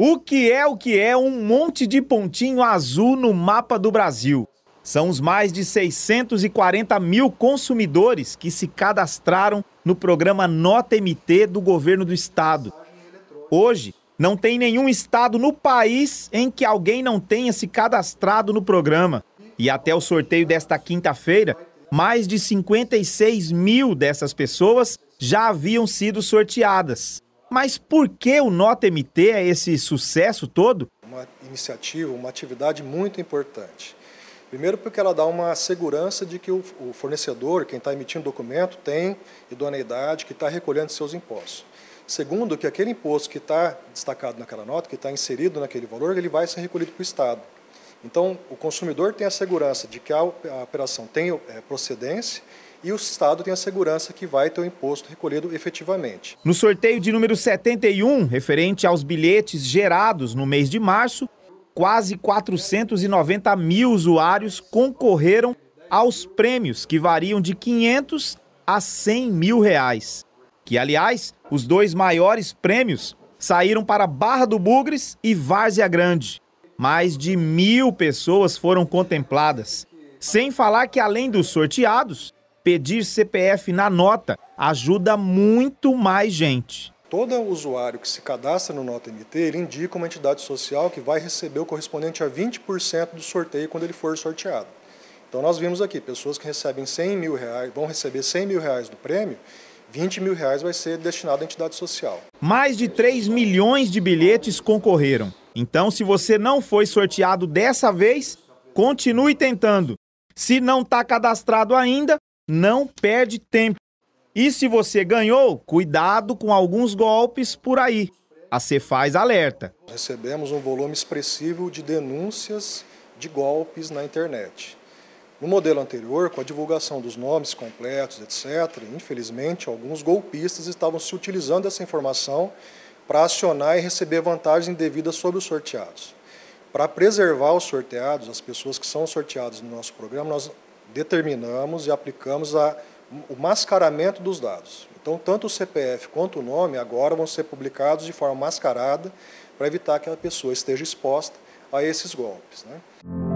O que é o que é um monte de pontinho azul no mapa do Brasil? São os mais de 640 mil consumidores que se cadastraram no programa Nota MT do governo do estado. Hoje, não tem nenhum estado no país em que alguém não tenha se cadastrado no programa. E até o sorteio desta quinta-feira, mais de 56 mil dessas pessoas já haviam sido sorteadas. Mas por que o Nota MT é esse sucesso todo? Uma iniciativa, uma atividade muito importante. Primeiro, porque ela dá uma segurança de que o fornecedor, quem está emitindo o documento, tem idoneidade, que está recolhendo seus impostos. Segundo, que aquele imposto que está destacado naquela nota, que está inserido naquele valor, ele vai ser recolhido para o Estado. Então, o consumidor tem a segurança de que a operação tem é, procedência e o Estado tem a segurança que vai ter o imposto recolhido efetivamente. No sorteio de número 71, referente aos bilhetes gerados no mês de março, quase 490 mil usuários concorreram aos prêmios, que variam de 500 a 100 mil reais. Que, aliás, os dois maiores prêmios saíram para Barra do Bugres e Várzea Grande mais de mil pessoas foram contempladas. Sem falar que, além dos sorteados, pedir CPF na nota ajuda muito mais gente. Todo usuário que se cadastra no Nota MT, ele indica uma entidade social que vai receber o correspondente a 20% do sorteio quando ele for sorteado. Então nós vimos aqui, pessoas que recebem 100 mil reais, vão receber 100 mil reais do prêmio 20 mil reais vai ser destinado à entidade social. Mais de 3 milhões de bilhetes concorreram. Então, se você não foi sorteado dessa vez, continue tentando. Se não está cadastrado ainda, não perde tempo. E se você ganhou, cuidado com alguns golpes por aí. A Cefaz alerta. Recebemos um volume expressivo de denúncias de golpes na internet. No modelo anterior, com a divulgação dos nomes completos, etc., infelizmente, alguns golpistas estavam se utilizando dessa informação para acionar e receber vantagens indevidas sobre os sorteados. Para preservar os sorteados, as pessoas que são sorteadas no nosso programa, nós determinamos e aplicamos a, o mascaramento dos dados. Então, tanto o CPF quanto o nome agora vão ser publicados de forma mascarada para evitar que a pessoa esteja exposta a esses golpes. Né?